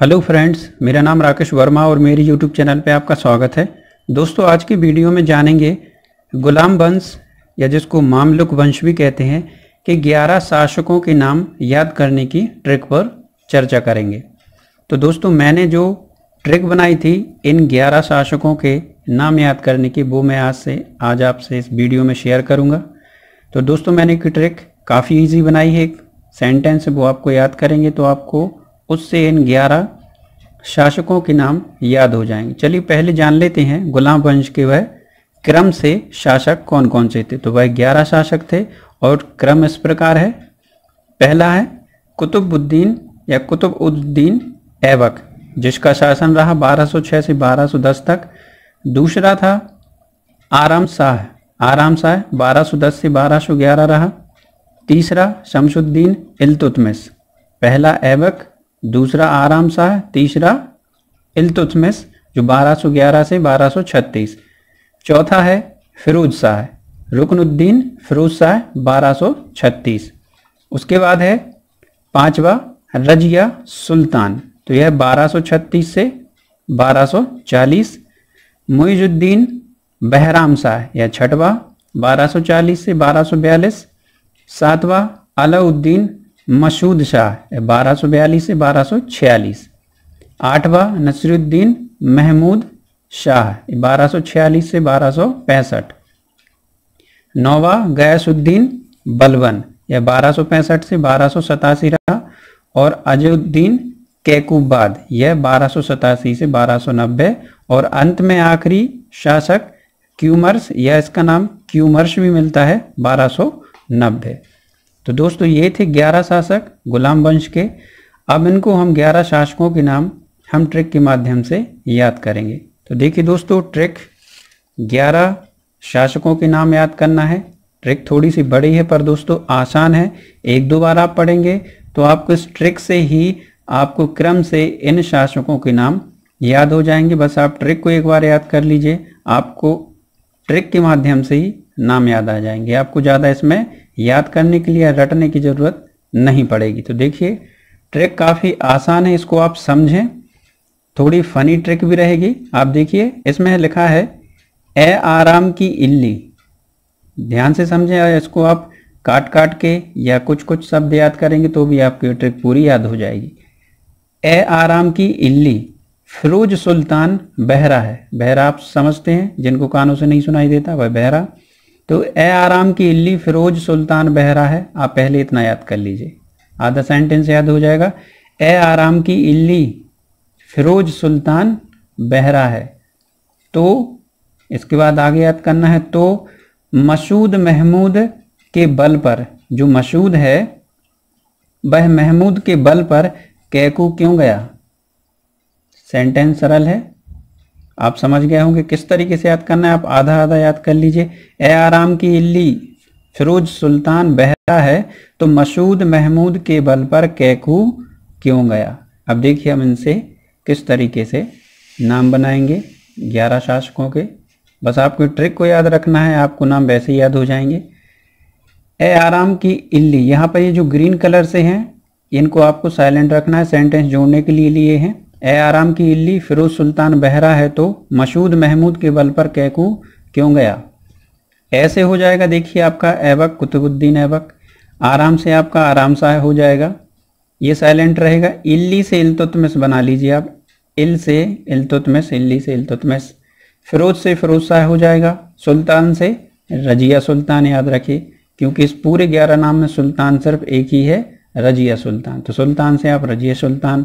hello friends मेरा नाम राकेश वर्मा और मेरी यूट्यूब चैनल पे आपका स्वागत है दोस्तों आज की वीडियो में जानेंगे गुलाम वंश या जिसको मामलुक वंश भी कहते हैं कि 11 शासकों के नाम याद करने की ट्रिक पर चर्चा करेंगे तो दोस्तों मैंने जो ट्रिक बनाई थी इन 11 शासकों के नाम याद करने की वो मैं आज से आज आपसे इस वीडियो में शेयर करूँगा तो दोस्तों मैंने की ट्रिक काफ़ी ईजी बनाई है एक सेंटेंस वो आपको याद करेंगे तो आपको उससे इन ग्यारह शासकों के नाम याद हो जाएंगे चलिए पहले जान लेते हैं गुलाम वंश के वह क्रम से शासक कौन कौन से थे तो वह ग्यारह शासक थे और क्रम इस प्रकार है पहला है कुतुबुद्दीन या कुतुब उद्दीन ऐबक जिसका शासन रहा 1206 से 1210 तक दूसरा था आराम शाह आराम शाह 1210 से 1211 रहा तीसरा शमसुद्दीन इलतुतमिस पहला ऐबक दूसरा आराम शाह तीसरा इल्तुतमिस जो 1211 से 1236 चौथा है फिरोज शाह रुकनुद्दीन फिरोज शाह 1236 उसके बाद है पांचवा रजिया सुल्तान तो यह 1236 से 1240 मुइजुद्दीन बहराम शाह यह छठवा 1240 से 1242 सातवा अलाउद्दीन मसूद शाह बारह सौ बयालीस से बारह सौ छियालीस आठवा नसरुद्दीन महमूद शाह बारह सौ छियालीस से बारह सौ पैंसठ नौवा गयासुद्दीन बलवन यह बारह सौ पैंसठ से बारह सौ सतासी रहा और अजुद्दीन कैकुबाद यह बारह सौ सतासी से बारह सौ नब्बे और अंत में आखिरी शासक क्यूमर्स यह इसका नाम क्यूमर्स भी मिलता है बारह सौ नब्बे तो दोस्तों ये थे 11 शासक गुलाम वंश के अब इनको हम 11 शासकों के नाम हम ट्रिक के माध्यम से याद करेंगे तो देखिए दोस्तों ट्रिक 11 शासकों के नाम याद करना है ट्रिक थोड़ी सी बड़ी है पर दोस्तों आसान है एक दो बार आप पढ़ेंगे तो आपको इस ट्रिक से ही आपको क्रम से इन शासकों के नाम याद हो जाएंगे बस आप ट्रिक को एक बार याद कर लीजिए आपको ट्रिक के माध्यम से ही नाम याद आ जाएंगे आपको ज़्यादा इसमें याद करने के लिए रटने की ज़रूरत नहीं पड़ेगी तो देखिए ट्रिक काफ़ी आसान है इसको आप समझें थोड़ी फनी ट्रिक भी रहेगी आप देखिए इसमें लिखा है ए आराम की इल्ली ध्यान से समझें इसको आप काट काट के या कुछ कुछ शब्द याद करेंगे तो भी आपकी ट्रिक पूरी याद हो जाएगी ए आराम की इल्ली फिरोज सुल्तान बहरा है बहरा आप समझते हैं जिनको कानों से नहीं सुनाई देता वह बहरा तो ए आराम की इल्ली फिरोज सुल्तान बहरा है आप पहले इतना याद कर लीजिए आधा सेंटेंस याद हो जाएगा ए आराम की इल्ली फिरोज सुल्तान बहरा है तो इसके बाद आगे याद करना है तो मसूद महमूद के बल पर जो मसूद है वह महमूद के बल पर कैकू क्यों गया सेंटेंस सरल है आप समझ गए होंगे किस तरीके से याद करना है आप आधा आधा याद कर लीजिए ए आराम की इल्ली फिरोज सुल्तान बहरा है तो मसूद महमूद के बल पर कैकू क्यों गया अब देखिए हम इनसे किस तरीके से नाम बनाएंगे ग्यारह शासकों के बस आपको ट्रिक को याद रखना है आपको नाम वैसे ही याद हो जाएंगे ए आराम की इल्ली यहाँ पर ये जो ग्रीन कलर से हैं इनको आपको साइलेंट रखना है सेंटेंस जोड़ने के लिए लिए हैं ए आराम की इल्ली फिरोज सुल्तान बहरा है तो मशहूद महमूद के बल पर कैकू क्यों गया ऐसे हो जाएगा देखिए आपका ऐबक कुतुबुद्दीन ऐबक आराम से आपका आराम शाह हो जाएगा ये साइलेंट रहेगा इल्ली से इल्तुतमिस बना लीजिए आप इल से इल्तुतमिस इल्ली से इल्तुतमिस फिरोज से फिरोज सा हो जाएगा सुल्तान से रजिया सुल्तान याद रखिए क्योंकि इस पूरे ग्यारह नाम में सुल्तान सिर्फ एक ही है रजिया सुल्तान तो सुल्तान से आप रजिया सुल्तान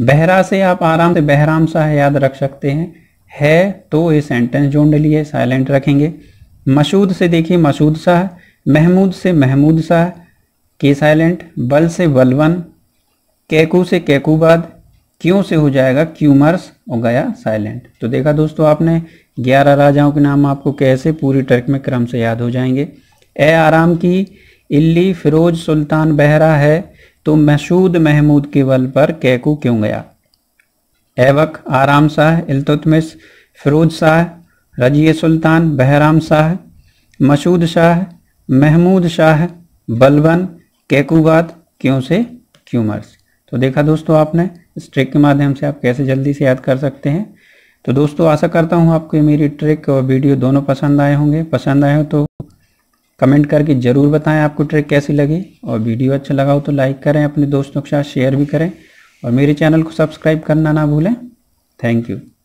बहरा से आप आराम से बहराम सा याद रख सकते हैं है तो ये सेंटेंस जोड़ लिए साइलेंट रखेंगे मशहूद से देखिए मशहूद शाह महमूद से महमूद शाह के साइलेंट बल से बलवन कैकू से कैकूबाद क्यों से हो जाएगा क्यूमर्स हो गया साइलेंट तो देखा दोस्तों आपने ग्यारह राजाओं के नाम आपको कैसे पूरी ट्रक में क्रम से याद हो जाएंगे ए आराम की इल्ली फिरोज सुल्तान बहरा है तो मसूद महमूद के बल पर कैकू क्यों गया ऐवक आराम शाह इल्तुतमिस फिरोज शाह रजिए सुल्तान बहराम शाह मसूद शाह महमूद शाह बलबन कैकूबाद क्यों से क्यूमर्स तो देखा दोस्तों आपने इस ट्रिक के माध्यम से आप कैसे जल्दी से याद कर सकते हैं तो दोस्तों आशा करता हूँ आपको मेरी ट्रिक और वीडियो दोनों पसंद आए होंगे पसंद आए हो तो कमेंट करके ज़रूर बताएं आपको ट्रिक कैसी लगी और वीडियो अच्छा लगा हो तो लाइक करें अपने दोस्तों के साथ शेयर भी करें और मेरे चैनल को सब्सक्राइब करना ना भूलें थैंक यू